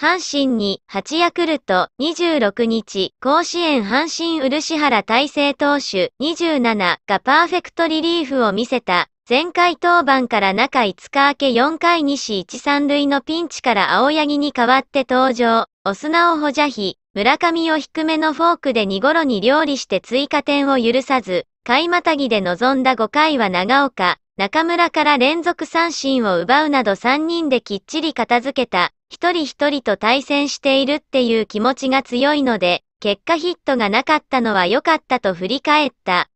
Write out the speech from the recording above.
阪神に8ヤクルト26日、甲子園阪神漆原大成投手27がパーフェクトリリーフを見せた。前回登板から中5日明け4回西1、3塁のピンチから青柳に代わって登場。お砂を補助費、村上を低めのフォークで2頃に料理して追加点を許さず、買いまたぎで臨んだ5回は長岡、中村から連続三振を奪うなど3人できっちり片付けた、一人一人と対戦しているっていう気持ちが強いので、結果ヒットがなかったのは良かったと振り返った。